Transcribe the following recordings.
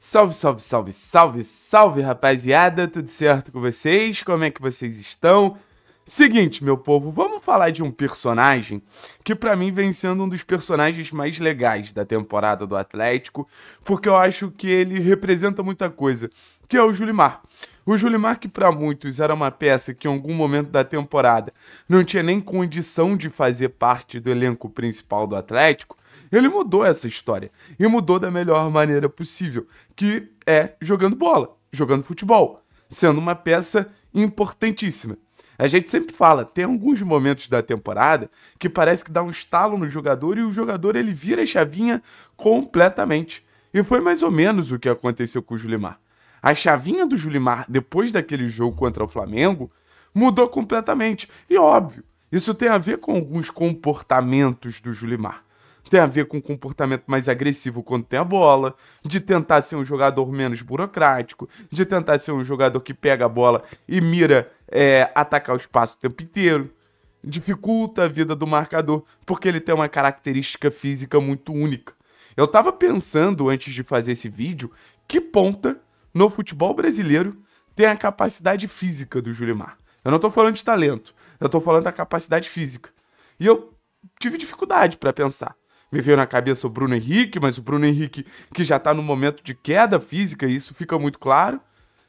Salve, salve, salve, salve, salve, rapaziada, tudo certo com vocês? Como é que vocês estão? Seguinte, meu povo, vamos falar de um personagem que para mim vem sendo um dos personagens mais legais da temporada do Atlético, porque eu acho que ele representa muita coisa que é o Julimar. O Julimar, que para muitos era uma peça que em algum momento da temporada não tinha nem condição de fazer parte do elenco principal do Atlético, ele mudou essa história e mudou da melhor maneira possível, que é jogando bola, jogando futebol, sendo uma peça importantíssima. A gente sempre fala, tem alguns momentos da temporada que parece que dá um estalo no jogador e o jogador ele vira a chavinha completamente. E foi mais ou menos o que aconteceu com o Julimar. A chavinha do Julimar depois daquele jogo contra o Flamengo mudou completamente. E óbvio, isso tem a ver com alguns comportamentos do Julimar. Tem a ver com um comportamento mais agressivo quando tem a bola, de tentar ser um jogador menos burocrático, de tentar ser um jogador que pega a bola e mira é, atacar o espaço o tempo inteiro. Dificulta a vida do marcador, porque ele tem uma característica física muito única. Eu tava pensando antes de fazer esse vídeo que ponta no futebol brasileiro tem a capacidade física do Julimar. Eu não tô falando de talento, eu tô falando da capacidade física. E eu tive dificuldade para pensar. Me veio na cabeça o Bruno Henrique, mas o Bruno Henrique que já tá no momento de queda física, e isso fica muito claro.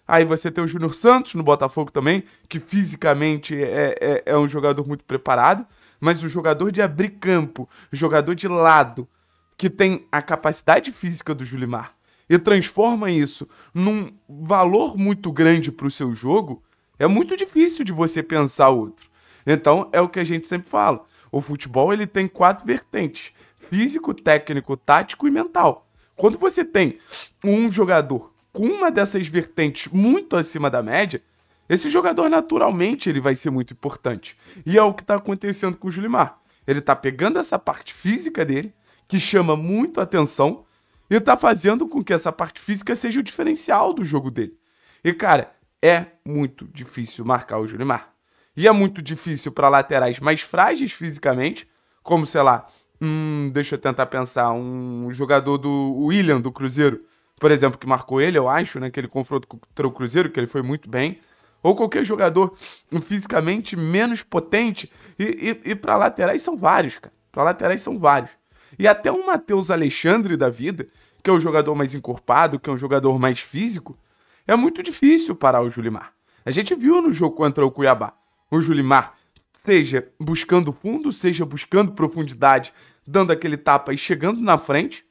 Aí você tem o Júnior Santos no Botafogo também, que fisicamente é, é, é, um jogador muito preparado, mas o jogador de abrir campo, o jogador de lado, que tem a capacidade física do Julimar e transforma isso num valor muito grande para o seu jogo, é muito difícil de você pensar outro. Então é o que a gente sempre fala. O futebol ele tem quatro vertentes: físico, técnico, tático e mental. Quando você tem um jogador com uma dessas vertentes muito acima da média, esse jogador naturalmente ele vai ser muito importante. E é o que está acontecendo com o Julimar. Ele está pegando essa parte física dele, que chama muito atenção, e tá fazendo com que essa parte física seja o diferencial do jogo dele. E, cara, é muito difícil marcar o Julimar. E é muito difícil para laterais mais frágeis fisicamente, como, sei lá, hum, deixa eu tentar pensar, um jogador do William, do Cruzeiro, por exemplo, que marcou ele, eu acho, naquele né, confronto contra o Cruzeiro, que ele foi muito bem. Ou qualquer jogador fisicamente menos potente. E, e, e para laterais são vários, cara. Para laterais são vários. E até um Matheus Alexandre da vida, que é o jogador mais encorpado, que é um jogador mais físico, é muito difícil parar o Julimar. A gente viu no jogo contra o Cuiabá. O Julimar, seja buscando fundo, seja buscando profundidade, dando aquele tapa e chegando na frente,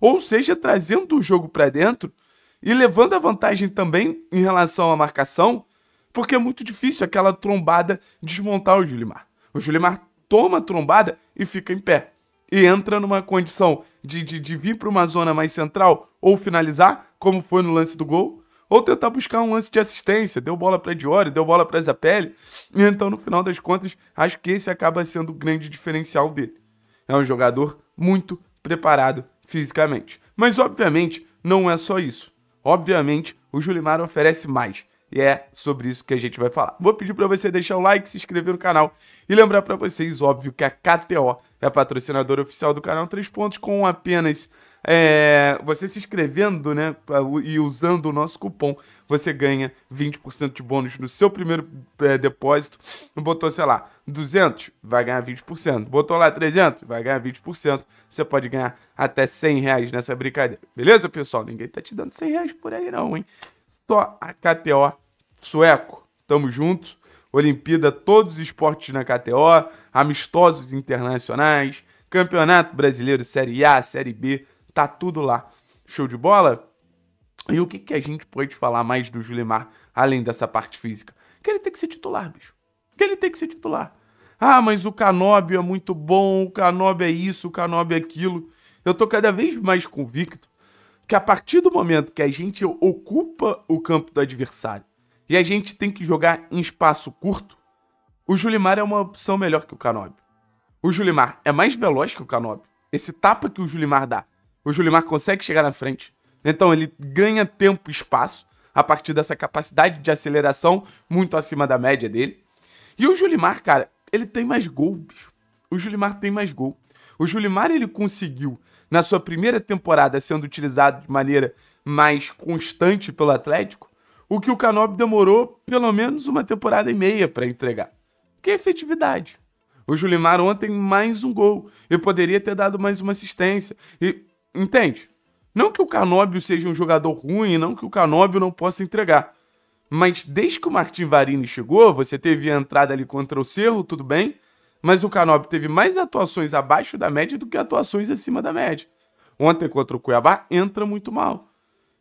ou seja, trazendo o jogo para dentro e levando a vantagem também em relação à marcação, porque é muito difícil aquela trombada desmontar o Julimar. O Julimar toma a trombada e fica em pé e entra numa condição de, de, de vir para uma zona mais central ou finalizar, como foi no lance do gol, ou tentar buscar um lance de assistência, deu bola para Diori, deu bola para Zapelli. Então, no final das contas, acho que esse acaba sendo o grande diferencial dele. É um jogador muito preparado fisicamente. Mas, obviamente, não é só isso. Obviamente, o Julimar oferece mais. E é sobre isso que a gente vai falar. Vou pedir para você deixar o like, se inscrever no canal e lembrar para vocês, óbvio, que a KTO é a patrocinadora oficial do canal Três Pontos, com apenas é, você se inscrevendo né, e usando o nosso cupom, você ganha 20% de bônus no seu primeiro é, depósito. Botou, sei lá, 200, vai ganhar 20%. Botou lá 300, vai ganhar 20%. Você pode ganhar até 100 reais nessa brincadeira. Beleza, pessoal? Ninguém tá te dando 100 reais por aí não, hein? só a KTO sueco. Tamo junto. Olimpíada, todos os esportes na KTO, amistosos internacionais, Campeonato Brasileiro, Série A, Série B, tá tudo lá. Show de bola? E o que, que a gente pode falar mais do Julimar, além dessa parte física? Que ele tem que ser titular, bicho. Que ele tem que ser titular. Ah, mas o Canóbio é muito bom, o Canóbio é isso, o Canóbio é aquilo. Eu tô cada vez mais convicto que a partir do momento que a gente ocupa o campo do adversário e a gente tem que jogar em espaço curto, o Julimar é uma opção melhor que o Canobi. O Julimar é mais veloz que o Canobi. Esse tapa que o Julimar dá, o Julimar consegue chegar na frente. Então ele ganha tempo e espaço a partir dessa capacidade de aceleração muito acima da média dele. E o Julimar, cara, ele tem mais gol, bicho. O Julimar tem mais gol. O Julimar, ele conseguiu na sua primeira temporada sendo utilizado de maneira mais constante pelo Atlético, o que o Canop demorou pelo menos uma temporada e meia para entregar. Que é efetividade. O Julimar ontem mais um gol. Eu poderia ter dado mais uma assistência. E entende? Não que o Canóbio seja um jogador ruim, não que o Canóbio não possa entregar. Mas desde que o Martin Varini chegou, você teve a entrada ali contra o Cerro, tudo bem, mas o Canop teve mais atuações abaixo da média do que atuações acima da média. Ontem contra o Cuiabá entra muito mal.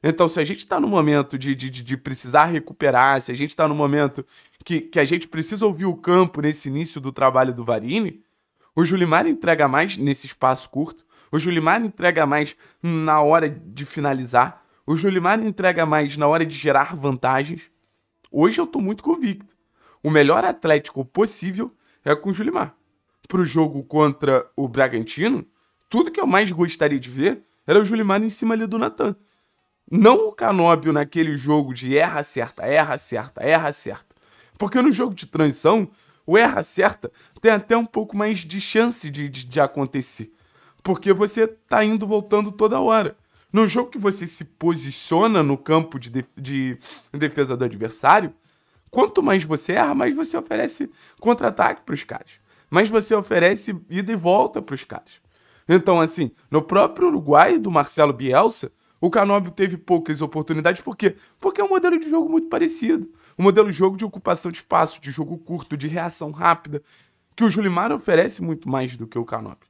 Então, se a gente está no momento de, de, de, precisar recuperar, se a gente está no momento que, que a gente precisa ouvir o campo nesse início do trabalho do Varini, o Julimar entrega mais nesse espaço curto, o Julimar entrega mais na hora de finalizar, o Julimar entrega mais na hora de gerar vantagens. Hoje eu estou muito convicto. O melhor Atlético possível é com o Julimar. Pro jogo contra o Bragantino, tudo que eu mais gostaria de ver era o Julimar em cima ali do Natan. Não o Canóbio naquele jogo de erra, certa, erra, certa, erra, certa. Porque no jogo de transição, o erra, certa tem até um pouco mais de chance de, de, de acontecer. Porque você tá indo voltando toda hora. No jogo que você se posiciona no campo de, def de defesa do adversário, Quanto mais você erra, mais você oferece contra-ataque para os caras. Mais você oferece ida e volta para os caras. Então, assim, no próprio Uruguai, do Marcelo Bielsa, o Canóbio teve poucas oportunidades. Por quê? Porque é um modelo de jogo muito parecido. Um modelo de jogo de ocupação de espaço, de jogo curto, de reação rápida, que o Julimar oferece muito mais do que o Canóbio.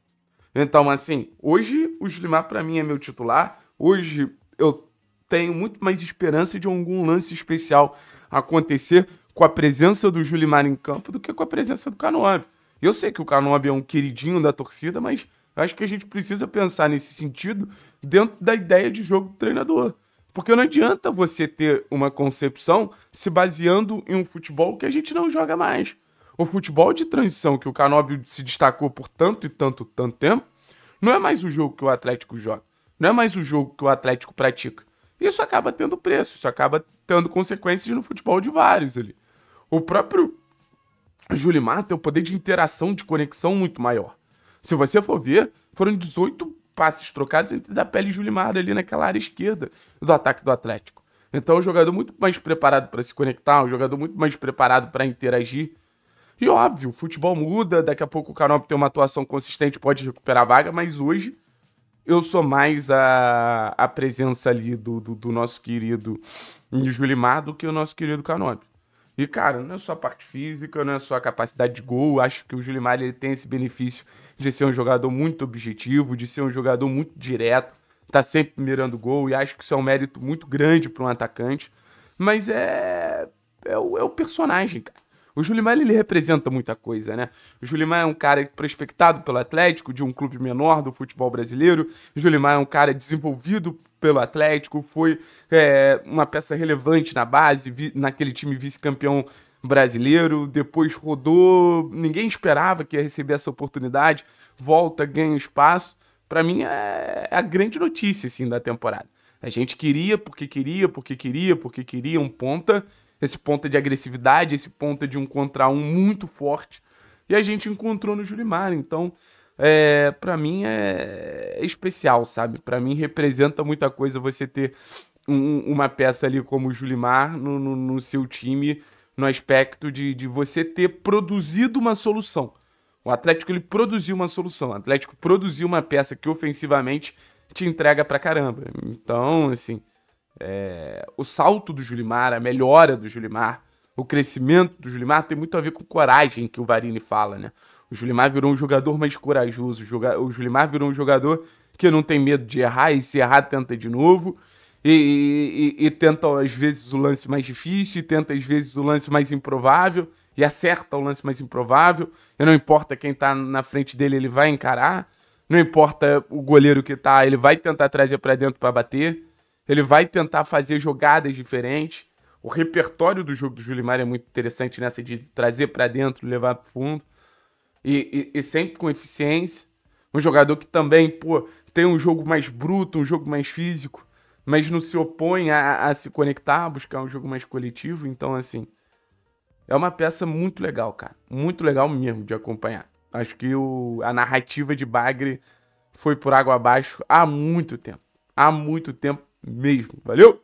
Então, assim, hoje o Julimar para mim é meu titular. Hoje eu tenho muito mais esperança de algum lance especial acontecer com a presença do Julimar em campo do que com a presença do Canobi. Eu sei que o Canobi é um queridinho da torcida, mas acho que a gente precisa pensar nesse sentido dentro da ideia de jogo do treinador. Porque não adianta você ter uma concepção se baseando em um futebol que a gente não joga mais. O futebol de transição que o Canóbio se destacou por tanto e tanto, tanto tempo, não é mais o jogo que o Atlético joga. Não é mais o jogo que o Atlético pratica. Isso acaba tendo preço, isso acaba tendo consequências no futebol de vários ali. O próprio Julimar tem o um poder de interação, de conexão muito maior. Se você for ver, foram 18 passes trocados entre Zapelli e Julimar ali naquela área esquerda do ataque do Atlético. Então é um jogador muito mais preparado para se conectar, um jogador muito mais preparado para interagir. E óbvio, o futebol muda, daqui a pouco o Canop tem uma atuação consistente, pode recuperar a vaga, mas hoje eu sou mais a, a presença ali do, do, do nosso querido Julimar do que o nosso querido Canopy. E, cara, não é só a parte física, não é só a capacidade de gol. Acho que o Julimar ele tem esse benefício de ser um jogador muito objetivo, de ser um jogador muito direto, tá sempre mirando gol, e acho que isso é um mérito muito grande para um atacante. Mas é. É o, é o personagem, cara. O Julimar, ele, representa muita coisa, né? O Julimar é um cara prospectado pelo Atlético, de um clube menor do futebol brasileiro. O Julimar é um cara desenvolvido pelo Atlético, foi é, uma peça relevante na base, vi, naquele time vice-campeão brasileiro, depois rodou, ninguém esperava que ia receber essa oportunidade, volta, ganha espaço. Para mim é, é a grande notícia assim da temporada. A gente queria porque queria, porque queria, porque queria um ponta esse ponto é de agressividade, esse ponto é de um contra um muito forte. E a gente encontrou no Julimar. Então, é, para mim é, é especial, sabe? Para mim representa muita coisa você ter um, uma peça ali como o Julimar no, no, no seu time, no aspecto de, de você ter produzido uma solução. O Atlético ele produziu uma solução. O Atlético produziu uma peça que ofensivamente te entrega pra caramba. Então, assim, é, o salto do Julimar, a melhora do Julimar, o crescimento do Julimar tem muito a ver com coragem que o Varini fala, né? O Julimar virou um jogador mais corajoso, o Julimar virou um jogador que não tem medo de errar e se errar tenta de novo. E, e, e, tenta às vezes o lance mais difícil, e tenta às vezes o lance mais improvável, e acerta o lance mais improvável. E não importa quem tá na frente dele, ele vai encarar. Não importa o goleiro que tá, ele vai tentar trazer para dentro para bater. Ele vai tentar fazer jogadas diferentes. O repertório do jogo do Julimar é muito interessante nessa de trazer para dentro, levar para fundo. E, e, e, sempre com eficiência. Um jogador que também, pô, tem um jogo mais bruto, um jogo mais físico, mas não se opõe a, a se conectar, a buscar um jogo mais coletivo. Então, assim, é uma peça muito legal, cara. Muito legal mesmo de acompanhar. Acho que o, a narrativa de Bagre foi por água abaixo há muito tempo. Há muito tempo mesmo. Valeu?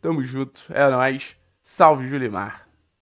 Tamo junto, é nóis. Salve, Julimar.